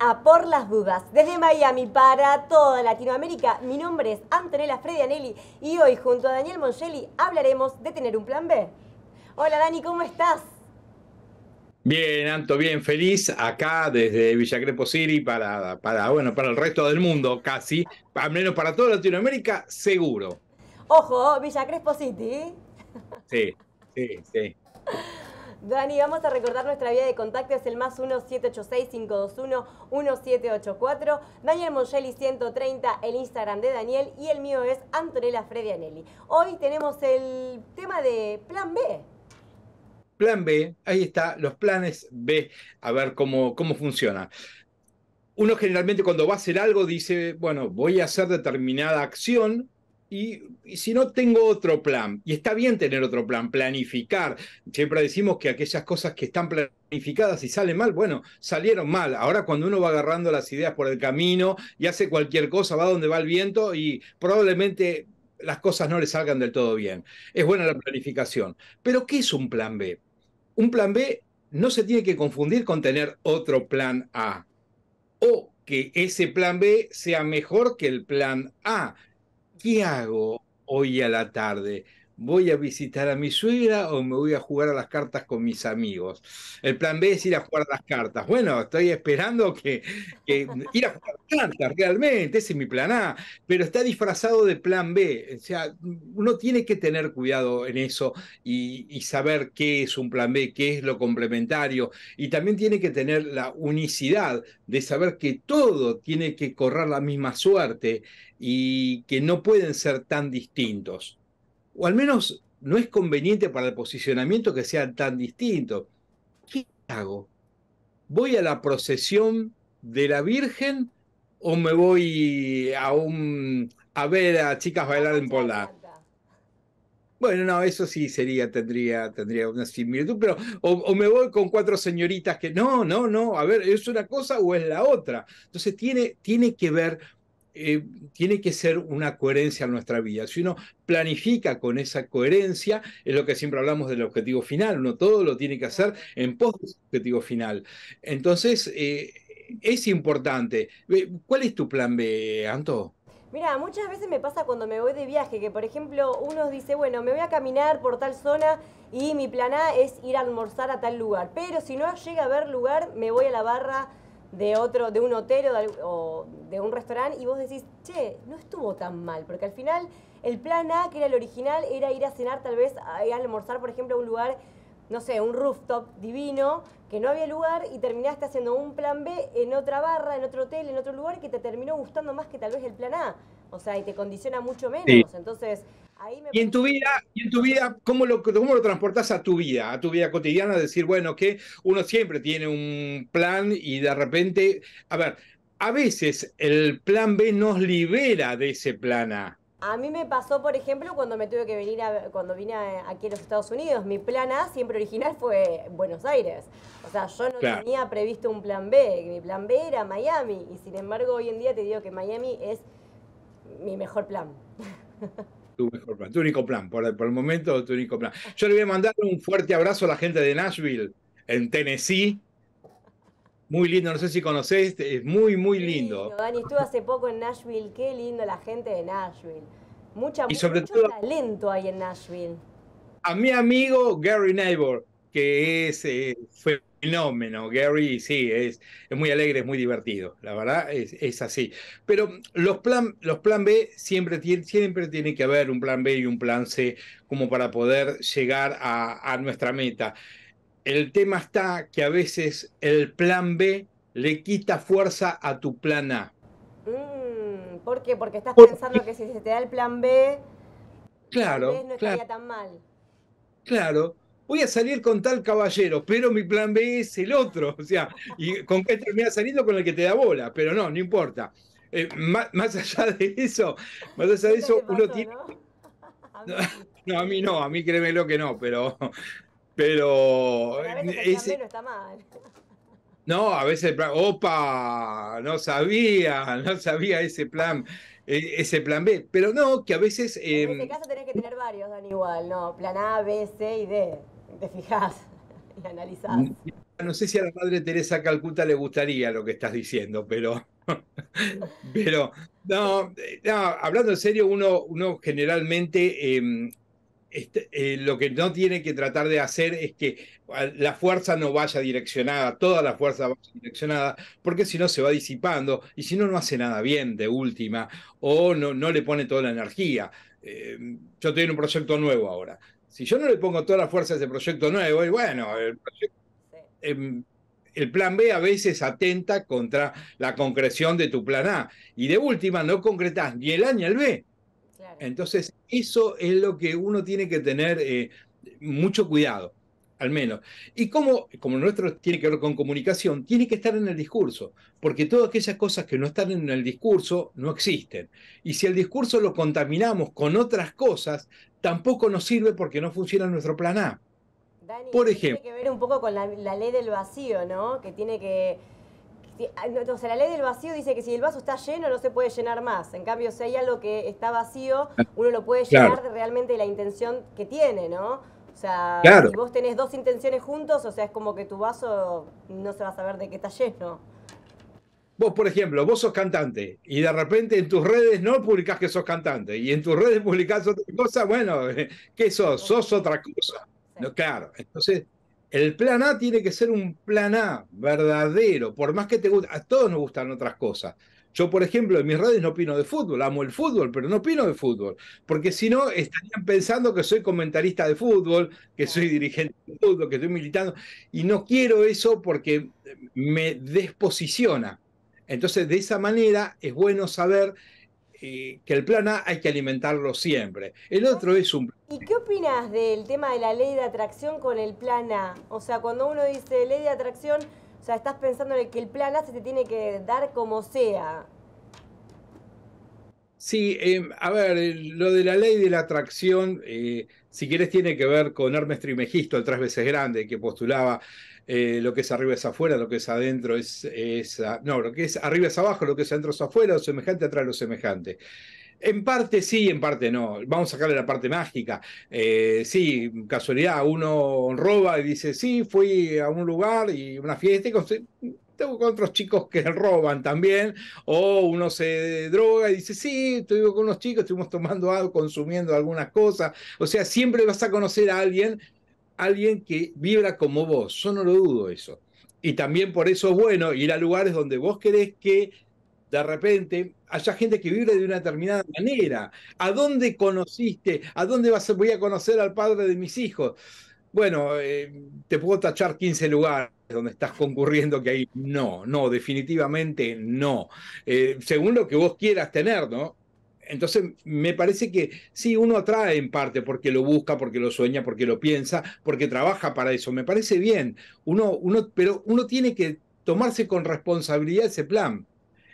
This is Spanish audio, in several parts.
a Por las Dudas. Desde Miami para toda Latinoamérica, mi nombre es Antonella Fredianelli y hoy junto a Daniel Mongeli hablaremos de tener un plan B. Hola Dani, ¿cómo estás? Bien, Anto, bien, feliz acá desde Villa City para, para, bueno, para el resto del mundo casi, al menos para toda Latinoamérica, seguro. Ojo, Villa Crespo City. Sí, sí, sí. Dani, vamos a recordar nuestra vía de contacto, es el más 1-786-521-1784, Daniel Mongeli 130, el Instagram de Daniel y el mío es Antonella Fredianelli. Hoy tenemos el tema de Plan B. Plan B, ahí está, los planes B, a ver cómo, cómo funciona. Uno generalmente cuando va a hacer algo dice, bueno, voy a hacer determinada acción y, si no tengo otro plan, y está bien tener otro plan, planificar. Siempre decimos que aquellas cosas que están planificadas y salen mal, bueno, salieron mal. Ahora cuando uno va agarrando las ideas por el camino y hace cualquier cosa, va donde va el viento y probablemente las cosas no le salgan del todo bien. Es buena la planificación. Pero ¿qué es un plan B? Un plan B no se tiene que confundir con tener otro plan A. O que ese plan B sea mejor que el plan A. ¿qué hago hoy a la tarde? voy a visitar a mi suegra o me voy a jugar a las cartas con mis amigos. El plan B es ir a jugar a las cartas. Bueno, estoy esperando que, ir a jugar a las cartas realmente, ese es mi plan A, pero está disfrazado de plan B. O sea, uno tiene que tener cuidado en eso y, y saber qué es un plan B, qué es lo complementario y también tiene que tener la unicidad de saber que todo tiene que correr la misma suerte y que no pueden ser tan distintos o al menos no es conveniente para el posicionamiento que sea tan distinto. ¿Qué hago? ¿Voy a la procesión de la Virgen o me voy a un a ver a chicas bailar en pola? Bueno, no, eso sí sería, tendría, tendría una similitud, pero o, me voy con cuatro señoritas que no, no, no, a ver, ¿es una cosa o es la otra? Entonces tiene, tiene que ver eh, tiene que ser una coherencia en nuestra vida. Si uno planifica con esa coherencia, es lo que siempre hablamos del objetivo final, uno todo lo tiene que hacer en pos de objetivo final. Entonces, eh, es importante. ¿Cuál es tu plan B, Anto? Mira, muchas veces me pasa cuando me voy de viaje, que por ejemplo uno dice, bueno, me voy a caminar por tal zona y mi plan A es ir a almorzar a tal lugar, pero si no llega a ver lugar, me voy a la barra de otro, de un hotel o de, un restaurante y vos decís, che, no estuvo tan mal, porque al final el plan A, que era el original, era ir a cenar tal vez, a, almorzar, por ejemplo, a un lugar, no sé, un rooftop divino, que no había lugar y terminaste haciendo un plan B en otra barra, en otro hotel, en otro lugar que te terminó gustando más que tal vez el plan A. O sea, y te condiciona mucho menos. Entonces, y en tu vida, en tu vida ¿cómo, lo, ¿cómo lo transportás a tu vida, a tu vida cotidiana? Decir, bueno, que uno siempre tiene un plan y de repente, a ver, a veces el plan B nos libera de ese plan A. A mí me pasó, por ejemplo, cuando me tuve que venir a, cuando vine aquí a los Estados Unidos, mi plan A siempre original fue Buenos Aires. O sea, yo no tenía previsto un plan B, mi plan B era Miami y sin embargo hoy en día te digo que Miami es mi mejor plan. Tu único plan, por, el momento tu único plan. Yo le voy a mandar un fuerte abrazo a la gente de Nashville, en Tennessee. Muy lindo, no sé si conocéis es muy, muy lindo. Dani, estuve hace poco en Nashville, qué lindo la gente de Nashville. Mucha, y sobre talento hay en Nashville. A mi amigo Gary Neighbor, que es, eh, fue fenómeno, Gary, sí, es, es, muy alegre, es muy divertido, la verdad es, es así. Pero los plan, los plan B siempre, tiene, siempre tiene que haber un plan B y un plan C como para poder llegar a, nuestra meta. El tema está que a veces el plan B le quita fuerza a tu plan A. Mm, ¿Por qué? Porque estás pensando que si se te da el plan B, claro, no estaría tan mal. Claro, voy a salir con tal caballero, pero mi plan B es el otro. O sea, ¿y con qué termina saliendo? Con el que te da bola, pero no, no importa. Eh, más, allá de eso, más allá de eso, uno tiene. ¿no? a mí no, a mí créeme lo que no, pero. Pero. B no está mal. No, a veces ¡Opa! No sabía, no sabía ese plan e, ese plan B. Pero no, que a veces. en este caso tenés que tener varios, Dan, igual, ¿no? Plan A, B, C y D te y No sé si a la madre Teresa Calcuta le gustaría lo que estás diciendo, pero, pero no, hablando en serio, uno, uno generalmente em, este, eh, lo que no tiene que tratar de hacer es que la fuerza no vaya direccionada, toda la fuerza vaya direccionada, porque si no se va disipando y si no, no hace nada bien de última o no, no le pone toda la energía. Em, yo estoy en un proyecto nuevo ahora si yo no le pongo toda la fuerza a ese proyecto nuevo, y bueno, em, el, plan B a veces atenta contra la concreción de tu plan A. Y de última, no concretas ni el A ni el B. Entonces, eso es lo que uno tiene que tener eh, mucho cuidado al menos. Y como, como nuestro tiene que ver con comunicación, tiene que estar en el discurso, porque todas aquellas cosas que no están en el discurso no existen. Y si el discurso lo contaminamos con otras cosas, tampoco nos sirve porque no funciona nuestro plan A. Por ejemplo. Tiene que ver un poco con la, ley del vacío, ¿no? Que tiene que ah, o la ley del vacío dice que si el vaso está lleno no se puede llenar más. En cambio, si hay algo que está vacío, uno lo puede llenar realmente la intención que tiene, ¿no? O sea, claro. si vos tenés dos intenciones juntos, o sea, es como que tu vaso no se va a saber de qué está lleno. Vos, por ejemplo, vos sos cantante y de repente en tus redes no publicás que sos cantante y en tus redes publicás otra cosa, bueno, ¿qué sos? Sos otra cosa. No, claro, entonces el plan A tiene que ser un plan A verdadero, por más que te guste, a todos nos gustan otras cosas, yo, por ejemplo, en mis redes no opino de fútbol, amo el fútbol, pero no opino de fútbol, porque si no estarían pensando que soy comentarista de fútbol, que soy dirigente de fútbol, que estoy militando, y no quiero eso porque me desposiciona. Entonces, de esa manera es bueno saber eh, que el plan A hay que alimentarlo siempre. El otro es un... ¿Y qué opinas del tema de la ley de atracción con el plan A? O sea, cuando uno dice ley de atracción o sea, estás pensando en que el plan A se te tiene que dar como sea. Sí, em, a ver, lo de la ley de la atracción, eh, si quieres, tiene que ver con Hermes Trimegisto, el tres veces grande, que postulaba eh, lo que es arriba es afuera, lo que es adentro es, No, lo que es arriba es abajo, lo que es adentro es afuera, lo semejante atrae lo semejante. En parte sí, en parte no. Vamos a sacarle la parte mágica. Eh, sí, casualidad, uno roba y dice, sí, fui a un lugar y una fiesta y tengo con otros chicos que roban también. O uno se droga y dice, sí, estuve con unos chicos, estuvimos tomando algo, consumiendo algunas cosas. O sea, siempre vas a conocer a alguien, alguien que vibra como vos. Yo no lo dudo eso. Y también por eso es bueno ir a lugares donde vos querés que de repente haya gente que vive de una determinada manera. ¿A dónde conociste? ¿A dónde vas a, voy a conocer al padre de mis hijos? Bueno, eh, te puedo tachar 15 lugares donde estás concurriendo que ahí no, no, definitivamente no. Eh, según lo que vos quieras tener, ¿no? Entonces, me parece que sí, uno atrae en parte porque lo busca, porque lo sueña, porque lo piensa, porque trabaja para eso. Me parece bien. Uno, uno, pero uno tiene que tomarse con responsabilidad ese plan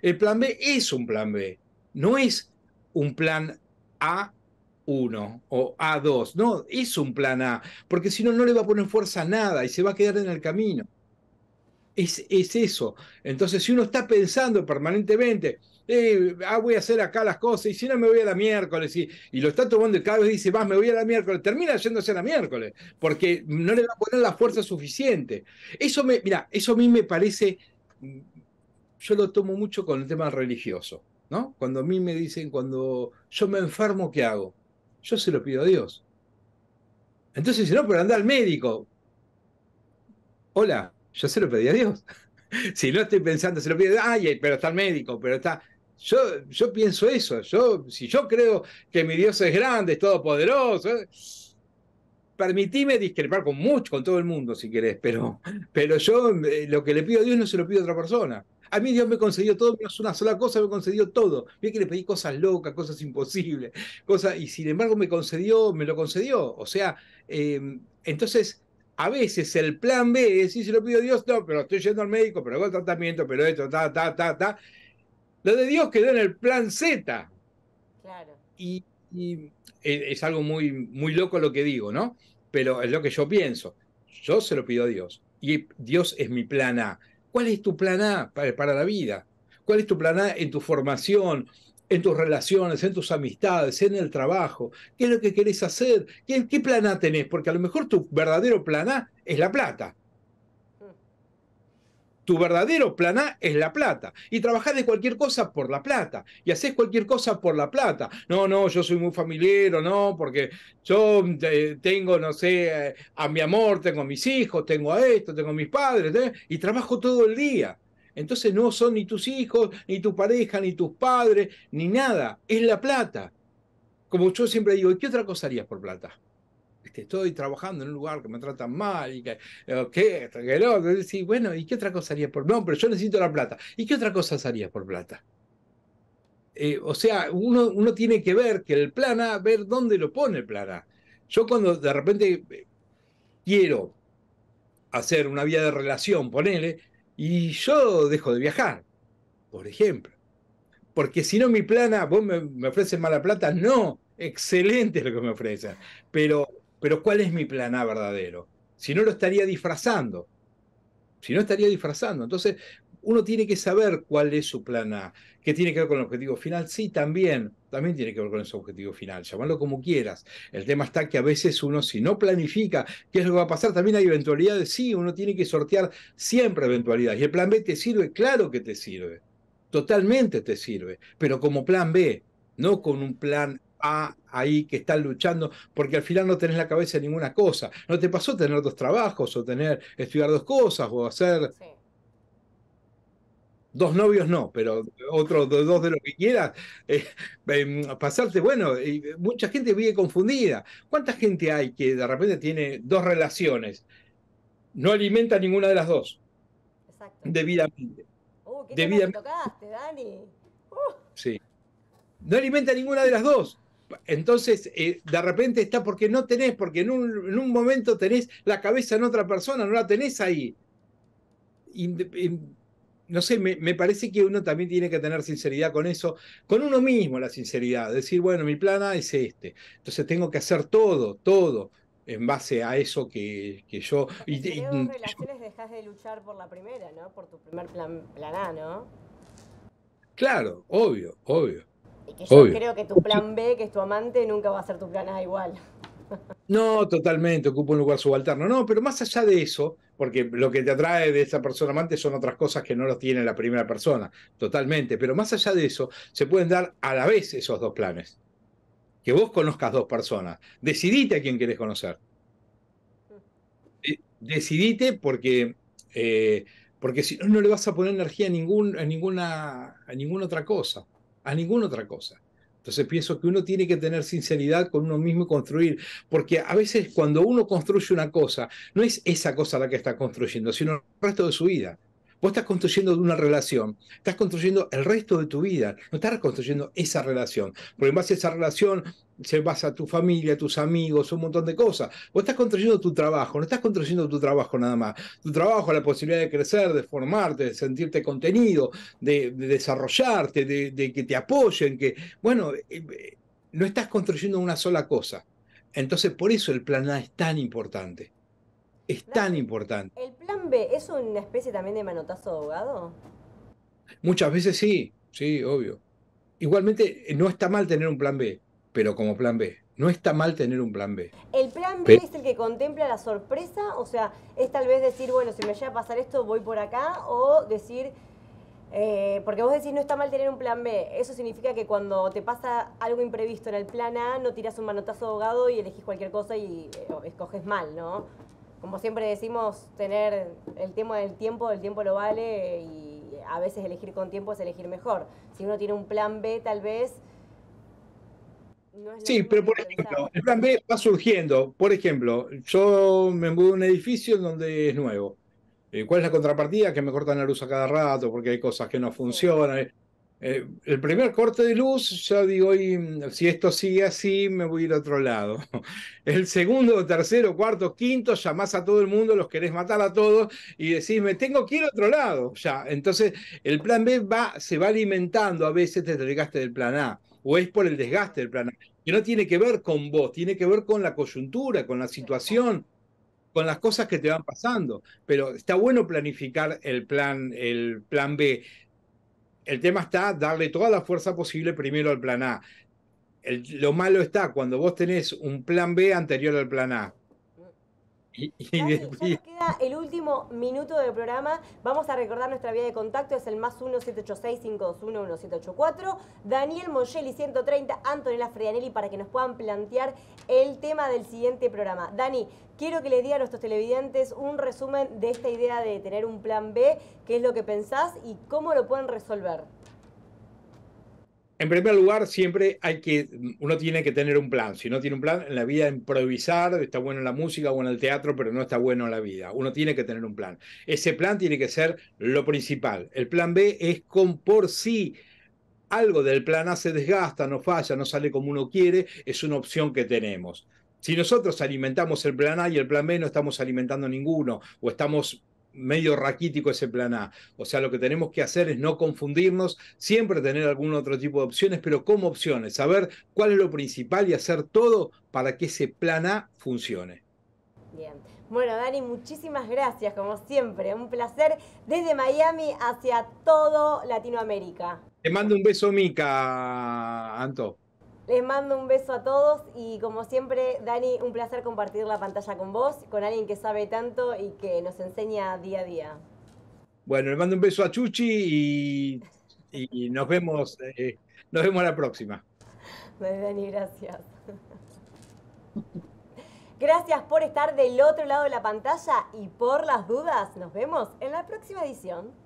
el plan B es un plan B, no es un plan A1 o A2, no, es un plan A, porque si no, no le va a poner fuerza a nada y se va a quedar en el camino. Es, eso. Entonces, si uno está pensando permanentemente, eh, ah, voy a hacer acá las cosas, y si no me voy a la miércoles, y, y lo está tomando y cada vez dice, más me voy a la miércoles, termina yéndose a la miércoles, porque no le va a poner la fuerza suficiente. Eso me, mira, eso a mí me parece yo lo tomo mucho con el tema religioso, ¿no? Cuando a mí me dicen, cuando yo me enfermo, ¿qué hago? Yo se lo pido a Dios. Entonces, si no, pero anda al médico. Hola, yo se lo pedí a Dios. si no estoy pensando, se lo pido, ay, eh, pero está el médico, pero está... Yo, yo pienso eso, yo, si yo creo que mi Dios es grande, es todopoderoso, Permitíme discrepar con mucho, con todo el mundo si querés, pero, pero yo eh, lo que le pido a Dios no se lo pido a otra persona. A mí Dios me concedió todo, es una sola cosa, me concedió todo. Mira que le pedí cosas locas, cosas imposibles, cosas, y sin embargo me concedió, me lo concedió. O sea, em, entonces, a veces el plan B es, se lo pido a Dios, no, pero estoy yendo al médico, pero hago tratamiento, pero esto, ta, ta, ta, ta. Lo de Dios quedó en el plan Z. Claro. Y y es, algo muy, muy loco lo que digo, ¿no? Pero es lo que yo pienso. Yo se lo pido a Dios. Y Dios es mi plan A. ¿Cuál es tu plan A para, la vida? ¿Cuál es tu plan A en tu formación? en tus relaciones, en tus amistades, en el trabajo, qué es lo que querés hacer, qué, qué plan A tenés, porque a lo mejor tu verdadero plan A es la plata, tu verdadero plan A es la plata. Y trabajás de cualquier cosa por la plata. Y haces cualquier cosa por la plata. No, no, yo soy muy familiar, no, porque yo eh, tengo, no sé, eh, a mi amor, tengo a mis hijos, tengo a esto, tengo a mis padres, y trabajo todo el día. Entonces no son ni tus hijos, ni tu pareja, ni tus padres, ni nada. Es la plata. Como yo siempre digo, ¿y qué otra cosa harías por plata? estoy trabajando en un lugar que me tratan mal y que, ¿qué? Eh, que loco? y bueno, ¿y qué otra cosa harías por No, pero yo necesito la plata. ¿Y qué otra cosa harías por plata? Eh, o sea, uno, uno tiene que ver que el plana ver dónde lo pone el plan Yo cuando de repente eh, quiero hacer una vía de relación, ponele, y yo dejo de viajar, por ejemplo. Porque si no, mi plana, vos me, me ofreces mala plata, no, excelente lo que me ofrecen. Pero pero ¿cuál es mi plan A verdadero? Si no lo estaría disfrazando. Si no estaría disfrazando. Entonces, uno tiene que saber cuál es su plan A. ¿Qué tiene que ver con el objetivo final? Sí, también. También tiene que ver con ese objetivo final. Llamarlo como quieras. El tema está que a veces uno, si no planifica qué es lo que va a pasar, también hay eventualidades. Sí, uno tiene que sortear siempre eventualidades. ¿Y el plan B te sirve? Claro que te sirve. Totalmente te sirve. Pero como plan B, no con un plan ahí que están luchando, porque al final no tenés la cabeza en ninguna cosa. ¿No te pasó tener dos trabajos o tener estudiar dos cosas o hacer dos novios? No, pero otros dos de lo que quieras. Eh, em, pasarte, bueno, y mucha gente vive confundida. ¿Cuánta gente hay que de repente tiene dos relaciones? No alimenta ninguna de las dos. Exacto. Debidamente. Uh, no alimenta ninguna de las dos. Entonces, eh, de repente está porque no tenés, porque en un, momento tenés la cabeza en otra persona, no la tenés ahí. no sé, me, parece que uno también tiene que tener sinceridad con eso, con uno mismo la sinceridad, decir, bueno, mi plan A es este, entonces tengo que hacer todo, todo en base a eso que, yo... Y y, relaciones dejas de luchar por la primera, ¿no? Por tu primer plan, plan A, ¿no? Claro, obvio, obvio. Y que yo creo que tu plan B, que es tu amante, nunca va a ser tu plan A igual. No, totalmente, ocupa un lugar subalterno. No, pero más allá de eso, porque lo que te atrae de esa persona amante son otras cosas que no lo tiene la primera persona, totalmente. Pero más allá de eso, se pueden dar a la vez esos dos planes. Que vos conozcas dos personas. Decidite a quién querés conocer. Decidite porque, eh, porque si no, no le vas a poner energía a, ningún, a, ninguna, a ninguna otra cosa a ninguna otra cosa. Entonces pienso que uno tiene que tener sinceridad con uno mismo y construir, porque a veces cuando uno construye una cosa, no es esa cosa la que está construyendo, sino el resto de su vida. Vos estás construyendo una relación, estás construyendo el resto de tu vida, no estás construyendo esa relación, porque en base a esa relación se basa tu familia, tus amigos, un montón de cosas. Vos estás construyendo tu trabajo, no estás construyendo tu trabajo nada más. Tu trabajo, la posibilidad de crecer, de formarte, de sentirte contenido, de, desarrollarte, de, de, que te apoyen, que, bueno, eh, eh, no estás construyendo una sola cosa. Entonces, por eso el plan A es tan importante es tan importante. ¿El plan B es una especie también de manotazo de Muchas veces sí, sí, obvio. Igualmente, eh, no está mal tener un plan B, pero como plan B. No está mal tener un plan B. ¿El plan B es el que contempla la sorpresa? O sea, es tal vez decir, bueno, si me llega a pasar esto, voy por acá, o decir, eh, porque vos decís no está mal tener un plan B. Eso significa que cuando te pasa algo imprevisto en el plan A, no tiras un manotazo ahogado y elegís cualquier cosa y eh, escoges mal, ¿no? como siempre decimos, tener el tema del tiempo, el tiempo lo vale y a veces elegir con tiempo es elegir mejor. Si uno tiene un plan B, tal vez... sí, pero por ejemplo, el plan B va surgiendo. Por ejemplo, yo me mudo a un edificio donde es nuevo. Eh, ¿Cuál es la contrapartida? Que me cortan la luz a cada rato porque hay cosas que no funcionan. Eh, el primer corte de luz, yo digo, mm, si esto sigue así, me voy a ir a otro lado. El segundo, tercero, cuarto, quinto, llamás a todo el mundo, los querés matar a todos y decís, me tengo que ir a otro lado. Ya, entonces el plan B va, se va alimentando a veces desde el desgaste del plan A, o es por el desgaste del plan A, que no tiene que ver con vos, tiene que ver con la coyuntura, con la situación con las cosas que te van pasando, pero está bueno planificar el plan, el plan B el tema está darle toda la fuerza posible primero al plan A. lo malo está cuando vos tenés un plan B anterior al plan A. Y, nos queda el último minuto del programa. Vamos a recordar nuestra vía de contacto, es el más 1 521 1784 Daniel Moyeli 130, Antonella Fredianelli, para que nos puedan plantear el tema del siguiente programa. Dani, quiero que le diga a nuestros televidentes un resumen de esta idea de tener un plan B, qué es lo que pensás y cómo lo pueden resolver. En primer lugar, siempre hay que, uno tiene que tener un plan. Si no tiene un plan, en la vida improvisar, está bueno en la música o en el teatro, pero no está bueno en la vida. Uno tiene que tener un plan. Ese plan tiene que ser lo principal. El plan B es con por si Algo del plan A se desgasta, no falla, no sale como uno quiere, es una opción que tenemos. Si nosotros alimentamos el plan A y el plan B, no estamos alimentando ninguno o estamos medio raquítico ese plan A. O sea, lo que tenemos que hacer es no confundirnos, siempre tener algún otro tipo de opciones, pero como opciones, saber cuál es lo principal y hacer todo para que ese plan A funcione. Bien. Bueno, Dani, muchísimas gracias, como siempre. Un placer desde Miami hacia todo Latinoamérica. Te mando un beso, Mica, Anto. Les mando un beso a todos y como siempre, Dani, un placer compartir la pantalla con vos, con alguien que sabe tanto y que nos enseña día a día. Bueno, les mando un beso a Chuchi y, nos vemos, eh, nos vemos la próxima. Dani, gracias. Gracias por estar del otro lado de la pantalla y por las dudas, nos vemos en la próxima edición.